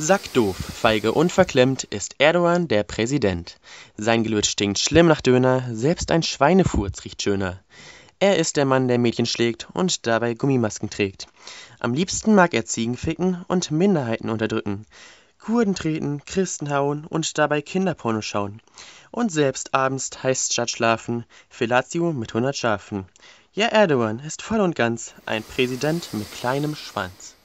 Sackdoof, feige und verklemmt ist Erdogan der Präsident. Sein Gelöt stinkt schlimm nach Döner, selbst ein Schweinefurz riecht schöner. Er ist der Mann, der Mädchen schlägt und dabei Gummimasken trägt. Am liebsten mag er Ziegen ficken und Minderheiten unterdrücken. Kurden treten, Christen hauen und dabei Kinderporno schauen. Und selbst abends heißt statt schlafen Fellatio mit 100 Schafen. Ja, Erdogan ist voll und ganz ein Präsident mit kleinem Schwanz.